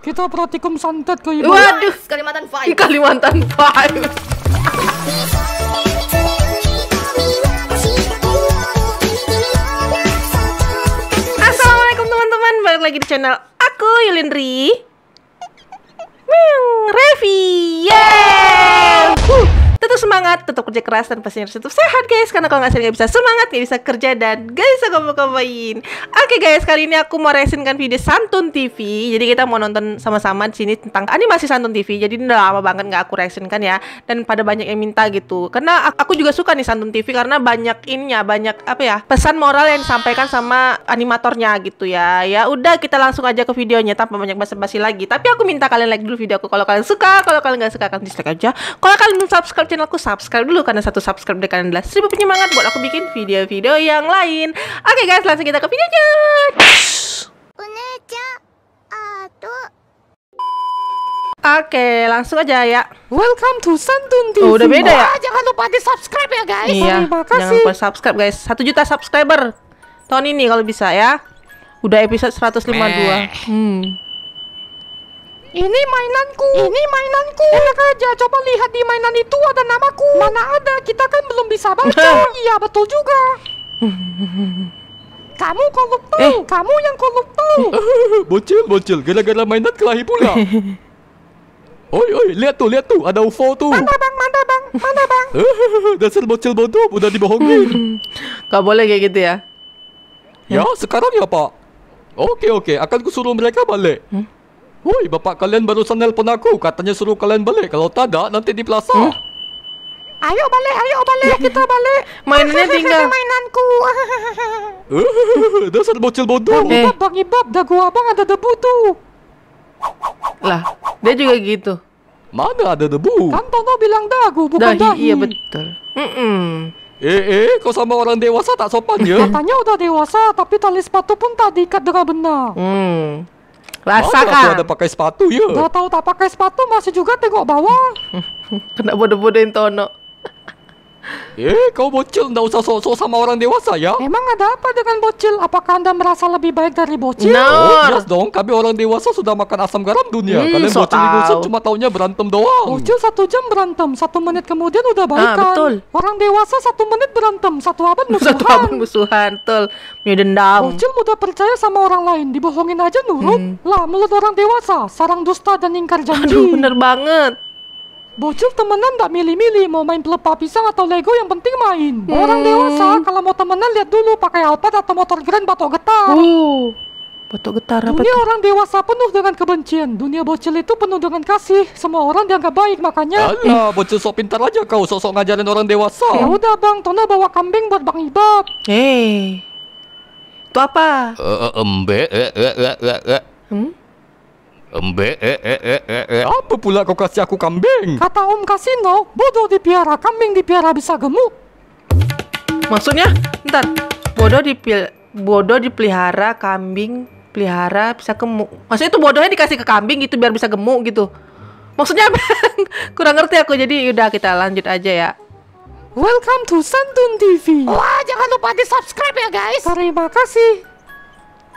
Kita praktikum santet ke Ibu. Waduh, Kalimantan Five. Di Kalimantan Five. Assalamualaikum teman-teman, balik lagi di channel aku Yulindri. Meong Revi. Yeay tetap semangat, tetap kerja keras dan pastinya harus tetap sehat guys karena kalau nggak sehat nggak bisa semangat, nggak bisa kerja dan nggak bisa ngomong-ngomongin. Oke okay, guys, kali ini aku mau resinkan video Santun TV. Jadi kita mau nonton sama-sama di sini tentang animasi Santun TV. Jadi ini udah lama banget nggak aku resinkan ya dan pada banyak yang minta gitu. Karena aku juga suka nih Santun TV karena banyak innya, banyak apa ya pesan moral yang disampaikan sama animatornya gitu ya. Ya udah kita langsung aja ke videonya tanpa banyak basa-basi lagi. Tapi aku minta kalian like dulu video aku kalau kalian suka, kalau kalian nggak suka kalian dislike aja. Kalau kalian belum subscribe aku subscribe dulu karena satu subscribe dekat adalah seribu penyemangat buat aku bikin video-video yang lain. Oke okay, guys, langsung kita ke videonya. Oke, okay, langsung aja ya. Welcome to Santun TV. Oh, udah beda ya. Wah, jangan lupa di subscribe ya guys. Iya, Terima kasih. jangan lupa subscribe guys. Satu juta subscriber tahun ini kalau bisa ya. Udah episode 152. Hmm. Ini mainanku. Ini mainanku. Enak aja, coba lihat di mainan itu ada namaku. Mana ada, kita kan belum bisa baca. Nah. iya, betul juga. Kamu koruptor, eh. kamu yang koruptor. bocil, bocil, gara-gara mainan kelahi pula. Oi, oi, lihat tuh, lihat tuh, ada UFO tuh. Mana bang, mana bang, mana bang? Dasar bocil bodoh, udah dibohongin. Gak boleh kayak gitu ya? Ya, sekarang ya pak. Oke, oke, akan kusuruh mereka balik. Hmm? Woi, bapak kalian barusan nelpon aku. Katanya suruh kalian balik. Kalau tidak, nanti di plaza. Hmm? Ayo balik, ayo balik, kita balik. Mainannya tinggal. Mainanku. Eh, dasar bocil bodoh. Eh. Ibab, bang Ibab, dagu abang ada debu tuh. Lah, dia juga gitu. Mana ada debu? Kan Tono bilang dagu, bukan dahi. dahi. Iya, betul. Mm Eh, eh, kau sama orang dewasa tak sopan ya? Katanya udah dewasa, tapi tali sepatu pun tak diikat dengan benar. Hmm. Rasakan. Aku ada pakai sepatu ya. Gak tahu tak pakai sepatu masih juga tengok bawah. Kena bodoh-bodohin Tono. Eh, kau bocil, ndak usah sok-sok sama orang dewasa ya. Emang ada apa dengan bocil? Apakah anda merasa lebih baik dari bocil? No. Oh, jelas dong, kami orang dewasa sudah makan asam garam dunia. Hmm, Kalian so bocil itu cuma tahunya berantem doang. Bocil satu jam berantem, satu menit kemudian udah ah, baikan. Ah, betul. Orang dewasa satu menit berantem, satu abad musuhan. Satu abad musuhan, betul. Mie dendam. Bocil mudah percaya sama orang lain, dibohongin aja nurut. Hmm. Lah, mulut orang dewasa, sarang dusta dan ingkar janji. Aduh, bener banget. Bocil temenan gak milih-milih mau main pelepah pisang atau Lego yang penting main. Hmm. Orang dewasa kalau mau temenan lihat dulu pakai Alphard atau motor grand batok getar. Uh. Batok getar apa Dunia orang dewasa penuh dengan kebencian. Dunia bocil itu penuh dengan kasih. Semua orang dianggap baik, makanya... Alah, bocil sok pintar aja kau. Sok-sok ngajarin orang dewasa. Ya udah bang, Tona bawa kambing buat Bang Ibab. Hei. Eh. Itu apa? Uh, embe, uh, uh, uh, uh, uh. Hmm? Embe, eh, eh, eh, eh, eh, eh, apa pula kau kasih aku kambing? Kata Om Kasino, bodoh dipiara, kambing dipiara bisa gemuk. Maksudnya, ntar, bodoh dipil, bodoh dipelihara, kambing pelihara bisa gemuk. Maksudnya itu bodohnya dikasih ke kambing gitu biar bisa gemuk gitu. Maksudnya kurang ngerti aku jadi udah kita lanjut aja ya. Welcome to Santun TV. Wah, jangan lupa di subscribe ya guys. Terima kasih.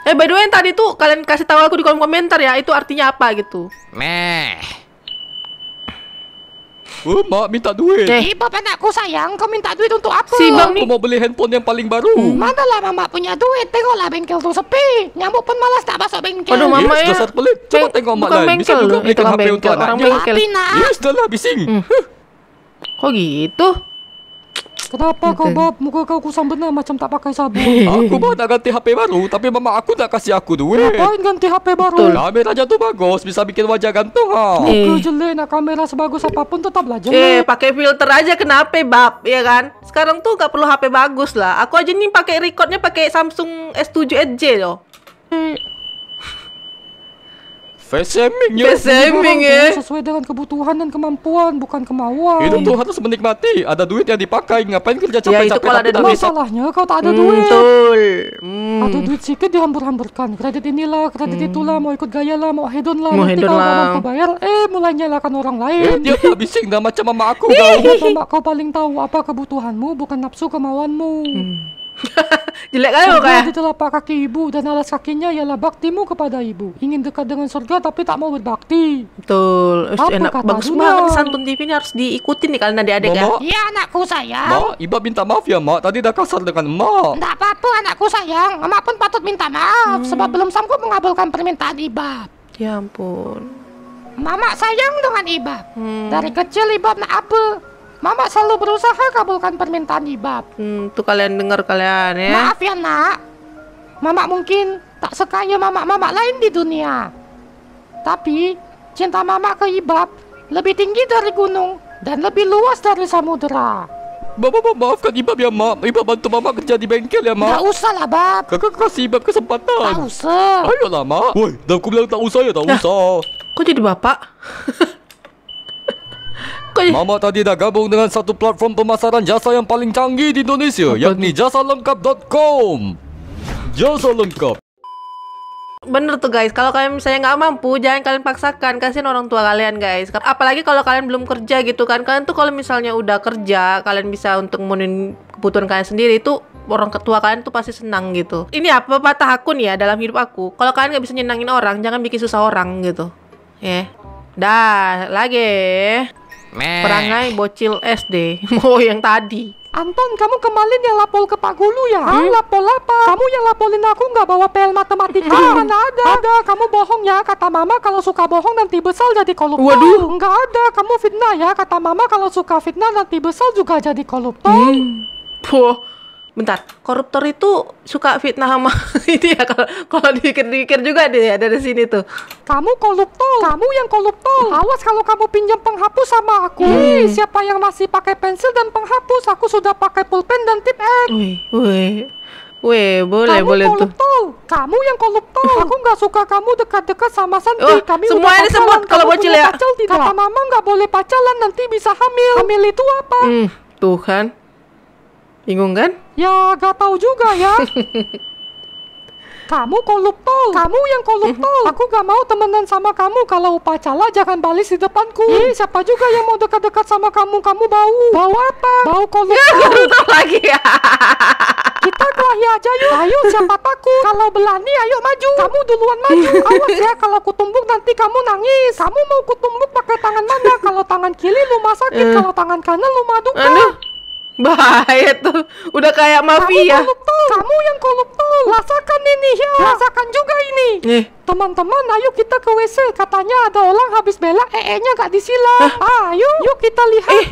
Eh by the way yang tadi tuh kalian kasih tahu aku di kolom komentar ya itu artinya apa gitu. Meh. Oh, mak minta duit. Eh, bapak anakku sayang, kau minta duit untuk apa? Si Bang mau beli handphone yang paling baru. Hmm. Mana lah mama punya duit? Tengoklah bengkel tuh sepi. Nyamuk pun malas tak masuk bengkel. Aduh mama yes, ya. pelit. Coba Beng tengok mak lain. Bengkel, Bisa juga beli HP bengkel, untuk anaknya. bengkel. Ya, yes, sudahlah bising. Hmm. Kok gitu? Kenapa kau bab muka kau kusam benar macam tak pakai sabun? aku mau nak ganti HP baru tapi mama aku tak kasih aku duit. Ngapain ganti HP baru? Kamera tuh bagus bisa bikin wajah ganteng ha. Muka eh. jelek nak kamera sebagus apapun tetaplah jelek. Eh pakai filter aja kenapa bab ya kan? Sekarang tuh gak perlu HP bagus lah. Aku aja nih pakai recordnya pakai Samsung S7 Edge loh. Eh, Faseming ya. Faseming iya, ya. Sesuai dengan kebutuhan dan kemampuan, bukan kemauan. Itu tuh harus menikmati. Ada duit yang dipakai. Ngapain kerja ya, capek-capek? Ya, itu kalau ada duit. Masalahnya kalau tak ada hmm, duit. Betul. Hmm. Ada duit sikit dihambur-hamburkan. Kredit inilah, kredit hmm. itulah. Mau ikut gaya lah, mau hedon lah. Mau Nanti kalau lah. mampu bayar, eh mulai nyalakan orang lain. Eh, dia tak bising gak macam mama aku Gak Mama kau paling tahu apa kebutuhanmu, bukan nafsu kemauanmu. Hmm. Jelek kan surga kayak. Di telapak kaki ibu dan alas kakinya ialah baktimu kepada ibu. Ingin dekat dengan surga tapi tak mau berbakti. Betul. Apa enak. Kata Bagus Runa? banget santun TV ini harus diikuti nih kalian adik-adik ya. Iya anakku sayang. Ma, Iba minta maaf ya Mak. Tadi udah kasar dengan Mak. Tidak apa-apa anakku sayang. Emak pun patut minta maaf hmm. sebab belum sanggup mengabulkan permintaan Iba. Ya ampun. Mama sayang dengan Iba. Hmm. Dari kecil Iba nak apa? Mama selalu berusaha kabulkan permintaan Ibab. Hmm, tuh kalian dengar kalian ya. Maaf ya nak. Mama mungkin tak sekaya mama-mama lain di dunia. Tapi cinta mama ke Ibab lebih tinggi dari gunung dan lebih luas dari samudera. Mama, mama maafkan Ibab ya, Mak. Ibab bantu Mama kerja di bengkel ya, Mak. Tak usah lah, Bab. Kakak kasih Ibab kesempatan. Tak usah. Ayolah, Mak. Woi, dah aku bilang tak usah ya, tak nah, usah. kok jadi bapak? Mama tadi dah gabung dengan satu platform pemasaran jasa yang paling canggih di Indonesia, okay. yakni jasalengkap.com. Jasa lengkap. Bener tuh guys, kalau kalian misalnya nggak mampu, jangan kalian paksakan, kasihin orang tua kalian guys. Apalagi kalau kalian belum kerja gitu kan, kalian tuh kalau misalnya udah kerja, kalian bisa untuk memenuhi kebutuhan kalian sendiri itu orang ketua kalian tuh pasti senang gitu. Ini apa patah aku nih ya dalam hidup aku. Kalau kalian nggak bisa nyenangin orang, jangan bikin susah orang gitu. Ya. Yeah. Dah, lagi. Meh. Perangai bocil SD. Mau oh, yang tadi. Anton, kamu kemarin yang lapor ke Pak Gulu ya? Hmm? Lapor apa? Kamu yang laporin aku nggak bawa PL matematika? Hmm. Mana ada? Ada, kamu bohong ya. Kata mama kalau suka bohong nanti besar jadi koruptor. Waduh. Nggak ada, kamu fitnah ya. Kata mama kalau suka fitnah nanti besar juga jadi koruptor. Hmm. Puh, bentar koruptor itu suka fitnah sama ini ya kalau kalau dipikir-pikir juga deh ada di sini tuh kamu koruptor kamu yang koruptor awas kalau kamu pinjam penghapus sama aku hmm. siapa yang masih pakai pensil dan penghapus aku sudah pakai pulpen dan tip X wih wih Weh, boleh, kamu boleh tuh. Kamu yang koruptor. Aku nggak suka kamu dekat-dekat sama Santi. Oh, Kami semua ini sebut kalau bocil ya. Pacal, Kata mama nggak boleh pacaran nanti bisa hamil. Hamil itu apa? Hmm, tuh kan. Bingung kan? Ya, gak tahu juga ya. kamu koluptol, kamu yang koluptol. Aku gak mau temenan sama kamu kalau upacara jangan balis di depanku. Ih, mm. siapa juga yang mau dekat-dekat sama kamu? Kamu bau. Bau apa? Bau koluptol. lagi ya. Kita kelahi aja yuk. Ayo, siapa takut? Kalau belani ayo maju. Kamu duluan maju. Awas ya, kalau kutumbuk nanti kamu nangis. Kamu mau kutumbuk pakai tangan mana? Kalau tangan kiri lu sakit, eh. kalau tangan kanan lu duka. Aduh. Bahaya tuh, udah kayak mafia. Kamu kamu yang koluptul. Rasakan ini ya, ya, rasakan juga ini. Nih. Eh. Teman-teman, ayo kita ke WC. Katanya ada orang habis bela ee-nya gak disilang. Ah, ayo, yuk kita lihat. Eh.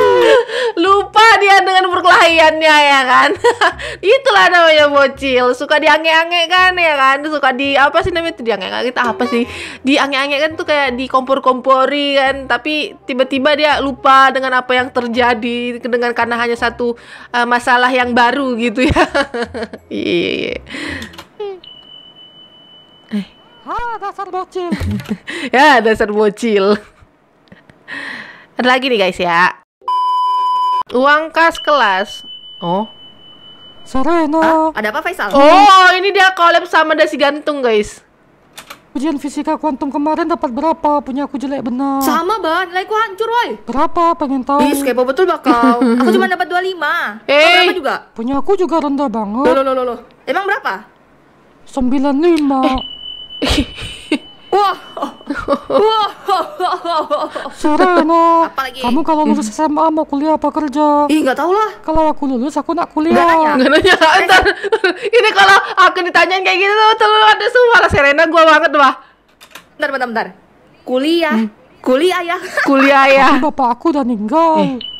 lupa dia dengan perkelahiannya ya kan itulah namanya bocil suka diange-ange kan ya kan suka di apa sih namanya itu diange-ange kita apa sih diange-ange kan tuh kayak dikompor-kompori kan tapi tiba-tiba dia lupa dengan apa yang terjadi dengan karena hanya satu uh, masalah yang baru gitu ya iya Ha, iya, iya. eh. ah, dasar bocil ya dasar bocil ada lagi nih guys ya Uang kas kelas. Oh. Serena. Ah, ada apa Faisal? Oh, ini dia collab sama dasi gantung, guys. Ujian fisika kuantum kemarin dapat berapa? Punya aku jelek benar. Sama, Ban. Nilaiku hancur, woi. Berapa? Pengen tahu. Ih, kepo betul bakal. aku cuma dapat 25. Hey. Eh? juga? Punya aku juga rendah banget. Loh, loh, loh, loh. Emang berapa? 95. Eh. Wah, wah, wah, wah, kamu kalau lulus SMA mau kuliah apa kerja? Ih, nggak tahu lah. Kalau aku lulus, aku nak kuliah. Nggak nanya. wah, nanya. Ini kalau aku ditanyain kayak gitu, wah, ada semua lah Serena, wah, banget wah. Bentar, bentar, bentar. Kuliah, hmm. kuliah ya. Kuliah ya. Bapak aku udah meninggal. Eh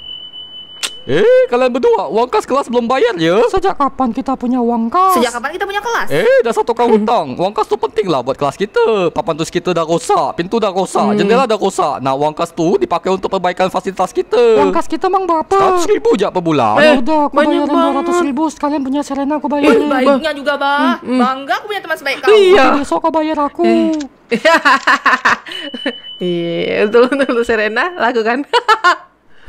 Eh, kalian berdua, uang kas kelas belum bayar ya? Sejak kapan kita punya uang kas? Sejak kapan kita punya kelas? Eh, dah satu kau hutang. Uang kas tuh penting lah buat kelas kita. Papan tulis kita dah rosak, pintu dah rosak, hmm. jendela dah rosak. Nah, uang kas tu dipakai untuk perbaikan fasilitas kita. Uang kas kita mang berapa? Seratus ribu je per bulan. Eh, udah, aku bayarin ratus ribu. Sekalian punya Serena aku eh, bayarin. Eh, baiknya juga, Bah. Hmm, hmm. Bangga aku punya teman sebaik kau. Iya. Besok kau bayar aku. Eh. iya Eh. Iya, untuk Serena lakukan.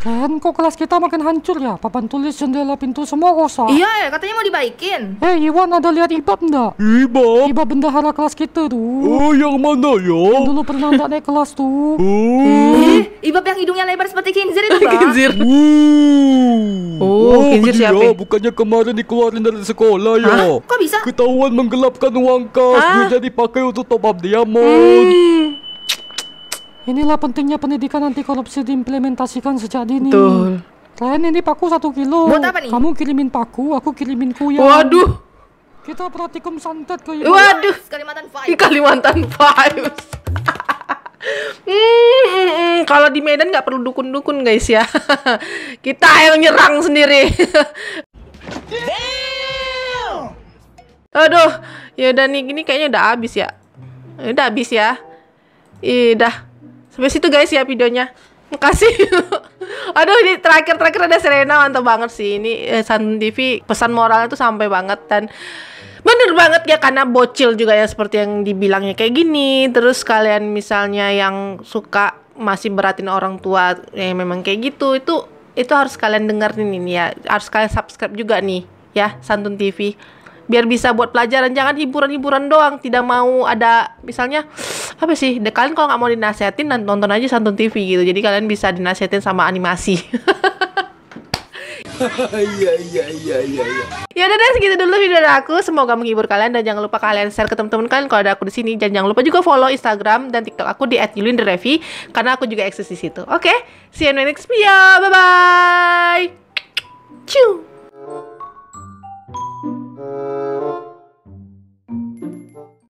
Ken, kok kelas kita makin hancur ya? Papan tulis jendela pintu semua rusak. Iya, katanya mau dibaikin. Hei, eh, Iwan ada lihat Ibab enggak? Ibab? Ibab bendahara kelas kita tuh. Oh, yang mana ya? Yang dulu pernah enggak naik kelas tuh. Oh. Eh, Ibab yang hidungnya lebar seperti Kinzir itu, Bang. Kinzir. Oh, oh, oh Kinzir ya. siapa? bukannya kemarin dikeluarin dari sekolah ya? Hah? Kok bisa? Ketahuan menggelapkan uang kas, jadi pakai untuk top up diamond. Hmm. Inilah pentingnya pendidikan anti korupsi diimplementasikan sejak dini. Betul. Kalian ini paku satu kilo. Buat apa nih? Kamu kirimin paku, aku kirimin kuya. Waduh. Kita praktikum santet ke Waduh. Kalimantan Five. Di Kalimantan Five. hmm, kalau di Medan nggak perlu dukun-dukun guys ya. Kita yang nyerang sendiri. Aduh, ya udah nih ini kayaknya udah habis ya. Udah habis ya. Ih, dah. Sampai situ guys ya videonya. Makasih. Aduh ini terakhir-terakhir ada Serena mantap banget sih. Ini eh, Sun TV pesan moralnya tuh sampai banget dan bener banget ya karena bocil juga ya seperti yang dibilangnya kayak gini. Terus kalian misalnya yang suka masih beratin orang tua yang memang kayak gitu itu itu harus kalian dengerin ini ya. Harus kalian subscribe juga nih ya Santun TV biar bisa buat pelajaran jangan hiburan-hiburan doang tidak mau ada misalnya apa sih kalian kalau nggak mau dinasehatin nonton aja santun TV gitu jadi kalian bisa dinasehatin sama animasi Iya iya iya iya iya. Ya udah deh segitu dulu video dari aku. Semoga menghibur kalian dan jangan lupa kalian share ke teman-teman kalian kalau ada aku di sini dan jangan lupa juga follow Instagram dan TikTok aku di @yulinderevi karena aku juga eksis di situ. Oke, okay? see you next video. Bye bye. Cium.